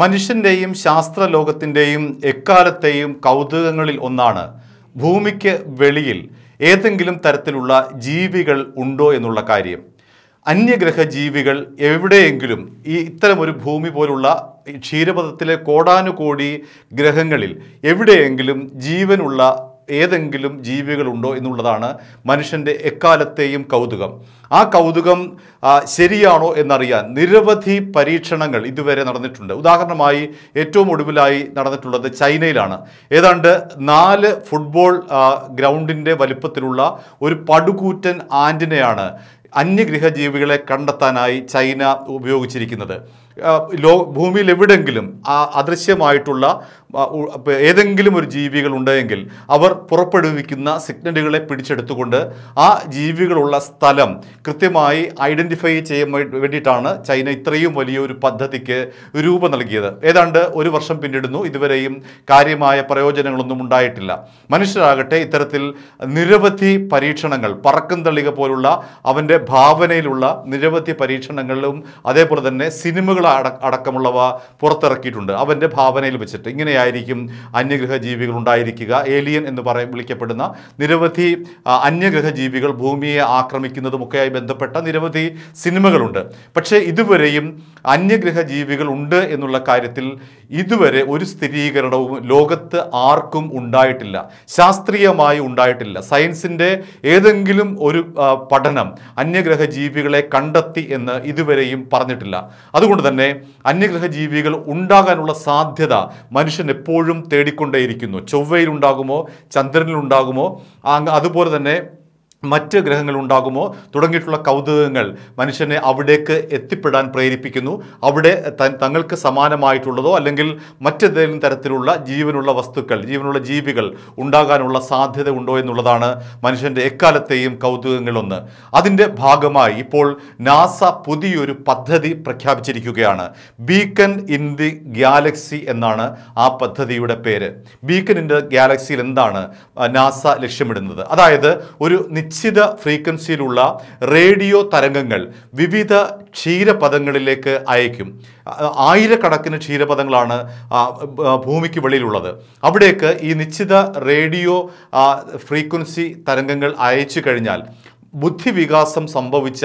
മനുഷ്യൻ്റെയും ശാസ്ത്രലോകത്തിൻ്റെയും എക്കാലത്തെയും കൗതുകങ്ങളിൽ ഒന്നാണ് ഭൂമിക്ക് വെളിയിൽ ഏതെങ്കിലും തരത്തിലുള്ള ജീവികൾ ഉണ്ടോ എന്നുള്ള കാര്യം അന്യഗ്രഹ ജീവികൾ എവിടെയെങ്കിലും ഈ ഇത്തരമൊരു ഭൂമി പോലുള്ള ക്ഷീരപഥത്തിലെ കോടാനുകോടി ഗ്രഹങ്ങളിൽ എവിടെയെങ്കിലും ജീവനുള്ള ഏതെങ്കിലും ജീവികളുണ്ടോ എന്നുള്ളതാണ് മനുഷ്യൻ്റെ എക്കാലത്തെയും കൗതുകം ആ കൗതുകം ശരിയാണോ എന്നറിയാൻ നിരവധി പരീക്ഷണങ്ങൾ ഇതുവരെ നടന്നിട്ടുണ്ട് ഉദാഹരണമായി ഏറ്റവും ഒടുവിലായി നടന്നിട്ടുള്ളത് ചൈനയിലാണ് ഏതാണ്ട് നാല് ഫുട്ബോൾ ഗ്രൗണ്ടിൻ്റെ വലുപ്പത്തിലുള്ള ഒരു പടുകൂറ്റൻ ആൻറ്റിനെയാണ് അന്യഗ്രഹജീവികളെ കണ്ടെത്താനായി ചൈന ഉപയോഗിച്ചിരിക്കുന്നത് ലോ ഭൂമിയിൽ എവിടെയെങ്കിലും ആ അദൃശ്യമായിട്ടുള്ള ഏതെങ്കിലും ഒരു ജീവികൾ ഉണ്ടെങ്കിൽ അവർ പുറപ്പെടുവിക്കുന്ന സിഗ്നലുകളെ പിടിച്ചെടുത്തുകൊണ്ട് ആ ജീവികളുള്ള സ്ഥലം കൃത്യമായി ഐഡൻറ്റിഫൈ ചെയ്യാൻ വേണ്ടിയിട്ടാണ് ചൈന ഇത്രയും വലിയൊരു പദ്ധതിക്ക് രൂപം നൽകിയത് ഏതാണ്ട് ഒരു വർഷം പിന്നിടുന്നു ഇതുവരെയും കാര്യമായ പ്രയോജനങ്ങളൊന്നും ഉണ്ടായിട്ടില്ല മനുഷ്യരാകട്ടെ ഇത്തരത്തിൽ നിരവധി പരീക്ഷണങ്ങൾ പറക്കും തള്ളിക പോലുള്ള അവൻ്റെ ഭാവനയിലുള്ള നിരവധി പരീക്ഷണങ്ങളിലും അതേപോലെ തന്നെ സിനിമകൾ അടക്കമുള്ളവ പുറത്തിറക്കിയിട്ടുണ്ട് അവൻ്റെ ഭാവനയിൽ വെച്ചിട്ട് ഇങ്ങനെയായിരിക്കും അന്യഗ്രഹ ജീവികൾ ഉണ്ടായിരിക്കുക ഏലിയൻ എന്ന് പറയ വിളിക്കപ്പെടുന്ന നിരവധി അന്യഗ്രഹ ജീവികൾ ഭൂമിയെ ആക്രമിക്കുന്നതുമൊക്കെയായി ബന്ധപ്പെട്ട നിരവധി സിനിമകളുണ്ട് പക്ഷേ ഇതുവരെയും അന്യഗ്രഹ ജീവികൾ ഉണ്ട് എന്നുള്ള കാര്യത്തിൽ ഇതുവരെ ഒരു സ്ഥിരീകരണവും ലോകത്ത് ആർക്കും ഉണ്ടായിട്ടില്ല ശാസ്ത്രീയമായി ഉണ്ടായിട്ടില്ല സയൻസിൻ്റെ ഏതെങ്കിലും ഒരു പഠനം അന്യഗ്രഹ ജീവികളെ കണ്ടെത്തി എന്ന് ഇതുവരെയും പറഞ്ഞിട്ടില്ല അതുകൊണ്ട് തന്നെ അന്യഗ്രഹ ജീവികൾ ഉണ്ടാകാനുള്ള സാധ്യത മനുഷ്യൻ എപ്പോഴും തേടിക്കൊണ്ടേയിരിക്കുന്നു ചൊവ്വയിൽ ചന്ദ്രനിലുണ്ടാകുമോ ചന്ദ്രനിൽ അതുപോലെ തന്നെ മറ്റ് ഗ്രഹങ്ങൾ ഉണ്ടാകുമോ തുടങ്ങിയിട്ടുള്ള കൗതുകങ്ങൾ മനുഷ്യനെ അവിടേക്ക് എത്തിപ്പെടാൻ പ്രേരിപ്പിക്കുന്നു അവിടെ തങ്ങൾക്ക് സമാനമായിട്ടുള്ളതോ അല്ലെങ്കിൽ മറ്റേതെങ്കിലും തരത്തിലുള്ള ജീവനുള്ള വസ്തുക്കൾ ജീവനുള്ള ജീവികൾ ഉണ്ടാകാനുള്ള സാധ്യത ഉണ്ടോ എന്നുള്ളതാണ് മനുഷ്യൻ്റെ എക്കാലത്തെയും കൗതുകങ്ങളൊന്ന് അതിൻ്റെ ഭാഗമായി ഇപ്പോൾ നാസ പുതിയൊരു പദ്ധതി പ്രഖ്യാപിച്ചിരിക്കുകയാണ് ബീക്കൻ ഇൻ ദി ഗാലക്സി എന്നാണ് ആ പദ്ധതിയുടെ പേര് ബീക്കൻ ഇൻ ദ ഗാലക്സിയിൽ എന്താണ് നാസ ലക്ഷ്യമിടുന്നത് അതായത് ഒരു നിശ്ചിത ഫ്രീക്വൻസിയിലുള്ള റേഡിയോ തരംഗങ്ങൾ വിവിധ ക്ഷീരപഥങ്ങളിലേക്ക് അയക്കും ആയിരക്കണക്കിന് ക്ഷീരപഥങ്ങളാണ് ഭൂമിക്ക് വെളിയിലുള്ളത് അവിടേക്ക് ഈ നിശ്ചിത റേഡിയോ ഫ്രീക്വൻസി തരംഗങ്ങൾ അയച്ചു കഴിഞ്ഞാൽ ബുദ്ധിവികാസം സംഭവിച്ച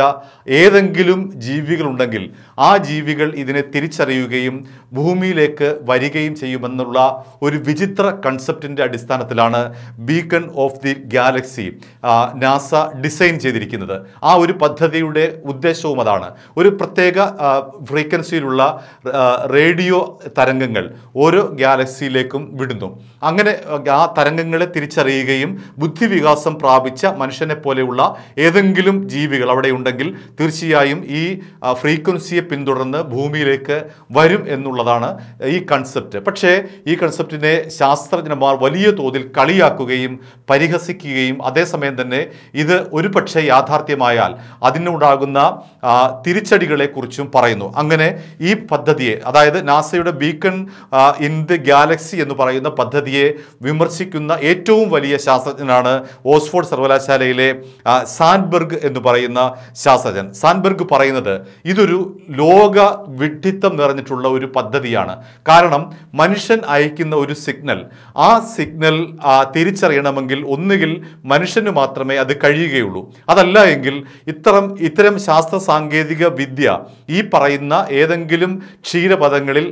ഏതെങ്കിലും ജീവികളുണ്ടെങ്കിൽ ആ ജീവികൾ ഇതിനെ തിരിച്ചറിയുകയും ഭൂമിയിലേക്ക് വരികയും ചെയ്യുമെന്നുള്ള ഒരു വിചിത്ര കൺസെപ്റ്റിൻ്റെ അടിസ്ഥാനത്തിലാണ് beacon of the galaxy NASA design ചെയ്തിരിക്കുന്നത് ആ ഒരു പദ്ധതിയുടെ ഉദ്ദേശവും അതാണ് ഒരു പ്രത്യേക ഫ്രീക്വൻസിയിലുള്ള റേഡിയോ തരംഗങ്ങൾ ഓരോ ഗാലക്സിയിലേക്കും വിടുന്നു അങ്ങനെ ആ തരംഗങ്ങളെ തിരിച്ചറിയുകയും ബുദ്ധിവികാസം പ്രാപിച്ച മനുഷ്യനെ പോലെയുള്ള ഏതെങ്കിലും ജീവികൾ അവിടെ ഉണ്ടെങ്കിൽ തീർച്ചയായും ഈ ഫ്രീക്വൻസിയെ പിന്തുടർന്ന് ഭൂമിയിലേക്ക് വരും എന്നുള്ളതാണ് ഈ കൺസെപ്റ്റ് പക്ഷേ ഈ കൺസെപ്റ്റിനെ ശാസ്ത്രജ്ഞന്മാർ വലിയ തോതിൽ കളിയാക്കുകയും പരിഹസിക്കുകയും അതേസമയം തന്നെ ഇത് ഒരു പക്ഷേ യാഥാർത്ഥ്യമായാൽ അതിനുണ്ടാകുന്ന തിരിച്ചടികളെക്കുറിച്ചും പറയുന്നു അങ്ങനെ ഈ പദ്ധതിയെ അതായത് നാസയുടെ ബീക്കൺ ഇൻ ദി ഗാലക്സി എന്ന് പറയുന്ന പദ്ധതിയെ വിമർശിക്കുന്ന ഏറ്റവും വലിയ ശാസ്ത്രജ്ഞനാണ് ഓക്സ്ഫോർഡ് സർവകലാശാലയിലെ സാൻബർഗ് എന്ന് പറയുന്ന ശാസ്ത്രജ്ഞൻ സാൻബർഗ് പറയുന്നത് ഇതൊരു ലോക വിഡ്ഢിത്തം നിറഞ്ഞിട്ടുള്ള ഒരു പദ്ധതിയാണ് കാരണം മനുഷ്യൻ അയക്കുന്ന ഒരു സിഗ്നൽ ആ സിഗ്നൽ തിരിച്ചറിയണമെങ്കിൽ ഒന്നുകിൽ മനുഷ്യന് മാത്രമേ അത് കഴിയുകയുള്ളൂ അതല്ല എങ്കിൽ ഇത്തരം ഇത്തരം ശാസ്ത്ര സാങ്കേതിക വിദ്യ ഈ പറയുന്ന ഏതെങ്കിലും ക്ഷീരപഥങ്ങളിൽ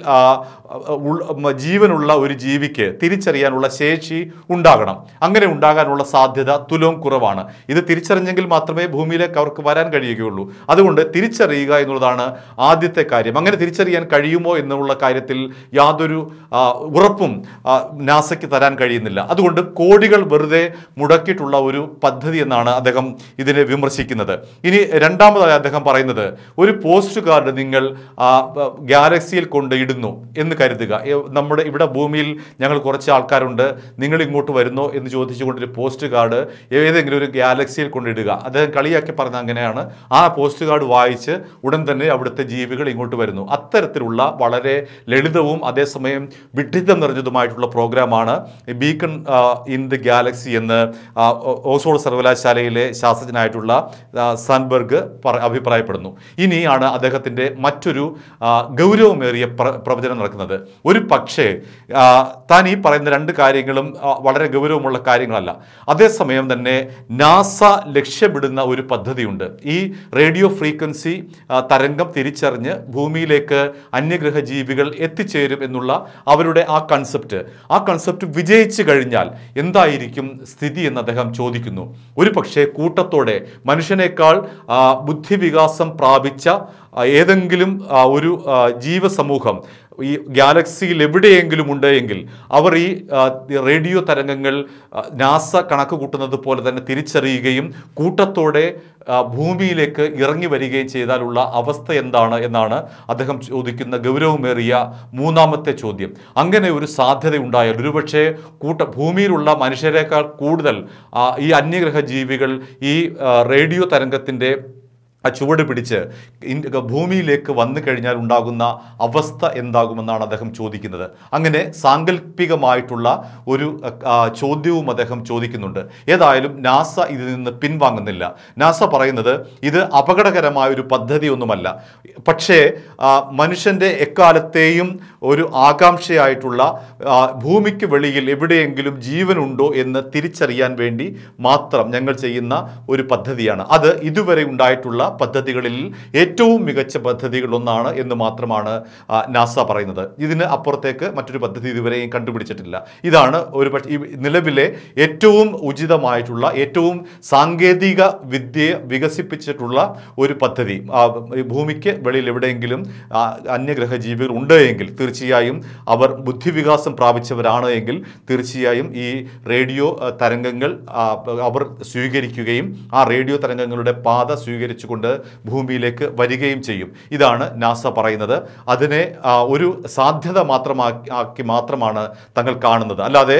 ജീവനുള്ള ഒരു ജീവിക്ക് തിരിച്ചറിയാനുള്ള ശേഷി ഉണ്ടാകണം അങ്ങനെ ഉണ്ടാകാനുള്ള സാധ്യത തുലവും കുറവാണ് ഇത് തിരിച്ചറിഞ്ഞെങ്കിൽ മാത്രമേ ഭൂമിയിലേക്ക് അവർക്ക് വരാൻ കഴിയുകയുള്ളൂ അതുകൊണ്ട് തിരിച്ചറിയുക എന്നുള്ളതാണ് ആദ്യത്തെ കാര്യം അങ്ങനെ തിരിച്ചറിയാൻ കഴിയുമോ എന്നുള്ള കാര്യത്തിൽ യാതൊരു ഉറപ്പും നാസയ്ക്ക് തരാൻ കഴിയുന്നില്ല അതുകൊണ്ട് കോടികൾ വെറുതെ മുടക്കിയിട്ടുള്ള ഒരു പദ്ധതി എന്നാണ് അദ്ദേഹം ഇതിനെ വിമർശിക്കുന്നത് ഇനി രണ്ടാമതായി അദ്ദേഹം പറയുന്നത് ഒരു പോസ്റ്റ് കാർഡ് നിങ്ങൾ ഗാലക്സിയിൽ കൊണ്ട് ഇടുന്നു എന്ന് കരുതുക നമ്മുടെ ഇവിടെ ഭൂമിയിൽ ഞങ്ങൾ കുറച്ച് ആൾക്കാരുണ്ട് നിങ്ങൾ ഇങ്ങോട്ട് വരുന്നോ എന്ന് ചോദിച്ചുകൊണ്ടൊരു പോസ്റ്റ് കാർഡ് ഏതെങ്കിലും ഒരു ഗാലക്സിയിൽ കൊണ്ടിടുക അദ്ദേഹം കളിയാക്കി പറഞ്ഞ അങ്ങനെയാണ് ആ പോസ്റ്റ് കാർഡ് വായിച്ച് ഉടൻ തന്നെ അവിടുത്തെ ജീവികൾ ഇങ്ങോട്ട് വരുന്നു അത്തരത്തിലുള്ള വളരെ ലളിതവും അതേസമയം വിഡിതം നിറഞ്ഞതുമായിട്ടുള്ള പ്രോഗ്രാമാണ് ബീക്കൺ ഇൻ ദി ഗാലക്സി എന്ന് ഓസോൾ സർവകലാശാലയിലെ ശാസ്ത്രജ്ഞനായിട്ടുള്ള സാൻബർഗ് അഭിപ്രായപ്പെടുന്നു ഇനിയാണ് അദ്ദേഹത്തിൻ്റെ മറ്റൊരു ഗൗരവമേറിയ പ്രവചനം നടക്കുന്നത് ഒരു പക്ഷേ താൻ ഈ പറയുന്ന രണ്ട് കാര്യങ്ങളും വളരെ ഗൗരവമുള്ള കാര്യങ്ങളല്ല അതേസമയം തന്നെ നാസ ലക്ഷ്യമിടുന്ന ഒരു പദ്ധതിയുണ്ട് ഈ റേഡിയോ ഫ്രീക്വൻസി തരംഗം തിരിച്ച് തിരിച്ചറിഞ്ഞ് ഭൂമിയിലേക്ക് അന്യഗ്രഹ ജീവികൾ എത്തിച്ചേരും എന്നുള്ള അവരുടെ ആ കൺസെപ്റ്റ് ആ കൺസെപ്റ്റ് വിജയിച്ചു കഴിഞ്ഞാൽ എന്തായിരിക്കും സ്ഥിതി എന്ന് അദ്ദേഹം ചോദിക്കുന്നു ഒരു പക്ഷേ കൂട്ടത്തോടെ മനുഷ്യനേക്കാൾ ബുദ്ധിവികാസം പ്രാപിച്ച ഏതെങ്കിലും ഒരു ജീവസമൂഹം ഈ ഗാലക്സിയിൽ എവിടെയെങ്കിലും ഉണ്ട് എങ്കിൽ അവർ ഈ റേഡിയോ തരംഗങ്ങൾ നാസ കണക്ക് കൂട്ടുന്നത് പോലെ തന്നെ തിരിച്ചറിയുകയും കൂട്ടത്തോടെ ഭൂമിയിലേക്ക് ഇറങ്ങി വരികയും ചെയ്താലുള്ള അവസ്ഥ എന്താണ് എന്നാണ് അദ്ദേഹം ചോദിക്കുന്ന ഗൗരവമേറിയ മൂന്നാമത്തെ ചോദ്യം അങ്ങനെ ഒരു സാധ്യത ഉണ്ടായാൽ ഒരുപക്ഷെ കൂട്ട ഭൂമിയിലുള്ള മനുഷ്യരെക്കാൾ കൂടുതൽ ഈ അന്യഗ്രഹ ജീവികൾ ഈ റേഡിയോ തരംഗത്തിൻ്റെ ആ ചുവട് പിടിച്ച് ഭൂമിയിലേക്ക് വന്നു കഴിഞ്ഞാൽ ഉണ്ടാകുന്ന അവസ്ഥ എന്താകുമെന്നാണ് അദ്ദേഹം ചോദിക്കുന്നത് അങ്ങനെ സാങ്കല്പികമായിട്ടുള്ള ഒരു ചോദ്യവും അദ്ദേഹം ചോദിക്കുന്നുണ്ട് ഏതായാലും നാസ ഇതിൽ നിന്ന് പിൻവാങ്ങുന്നില്ല നാസ പറയുന്നത് ഇത് അപകടകരമായ ഒരു പദ്ധതിയൊന്നുമല്ല പക്ഷേ മനുഷ്യൻ്റെ എക്കാലത്തെയും ഒരു ആകാംക്ഷയായിട്ടുള്ള ഭൂമിക്ക് വെളിയിൽ എവിടെയെങ്കിലും ജീവനുണ്ടോ എന്ന് തിരിച്ചറിയാൻ വേണ്ടി മാത്രം ഞങ്ങൾ ചെയ്യുന്ന ഒരു പദ്ധതിയാണ് അത് ഇതുവരെ ഉണ്ടായിട്ടുള്ള പദ്ധതികളിൽ ഏറ്റവും മികച്ച പദ്ധതികളൊന്നാണ് എന്ന് മാത്രമാണ് നാസ പറയുന്നത് ഇതിന് അപ്പുറത്തേക്ക് മറ്റൊരു പദ്ധതി ഇതുവരെയും കണ്ടുപിടിച്ചിട്ടില്ല ഇതാണ് ഒരു നിലവിലെ ഏറ്റവും ഉചിതമായിട്ടുള്ള ഏറ്റവും സാങ്കേതിക വിദ്യയെ വികസിപ്പിച്ചിട്ടുള്ള ഒരു പദ്ധതി ഭൂമിക്ക് വെളിയിൽ എവിടെയെങ്കിലും അന്യഗ്രഹ ജീവികൾ ഉണ്ട് എങ്കിൽ തീർച്ചയായും അവർ ബുദ്ധിവികാസം പ്രാപിച്ചവരാണ് എങ്കിൽ തീർച്ചയായും ഈ റേഡിയോ തരംഗങ്ങൾ അവർ സ്വീകരിക്കുകയും ആ റേഡിയോ തരംഗങ്ങളുടെ പാത സ്വീകരിച്ചുകൊണ്ട് കൊണ്ട് ഭൂമിയിലേക്ക് വരികയും ചെയ്യും ഇതാണ് നാസ പറയുന്നത് അതിനെ ഒരു സാധ്യത മാത്രമാക്കി മാത്രമാണ് തങ്ങൾ കാണുന്നത് അല്ലാതെ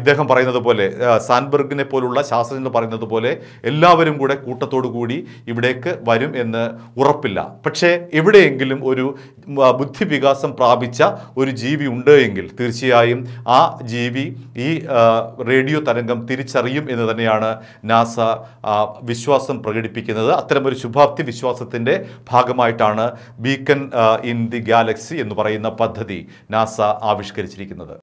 ഇദ്ദേഹം പറയുന്നത് പോലെ സാൻബർഗിനെ പോലുള്ള ശാസ്ത്രജ്ഞർ പറയുന്നത് പോലെ എല്ലാവരും കൂടെ കൂട്ടത്തോടു കൂടി ഇവിടേക്ക് വരും എന്ന് ഉറപ്പില്ല പക്ഷേ എവിടെയെങ്കിലും ഒരു ബുദ്ധി വികാസം പ്രാപിച്ച ഒരു ജീവി ഉണ്ട് എങ്കിൽ തീർച്ചയായും ആ ജീവി ഈ റേഡിയോ തരംഗം തിരിച്ചറിയും എന്ന് തന്നെയാണ് നാസ വിശ്വാസം പ്രകടിപ്പിക്കുന്നത് അത്തരമൊരു ശുഭാപ്തി വിശ്വാസത്തിൻ്റെ ഭാഗമായിട്ടാണ് ബീക്കൻ ഇൻ ദി ഗാലക്സി എന്ന് പറയുന്ന പദ്ധതി നാസ ആവിഷ്കരിച്ചിരിക്കുന്നത്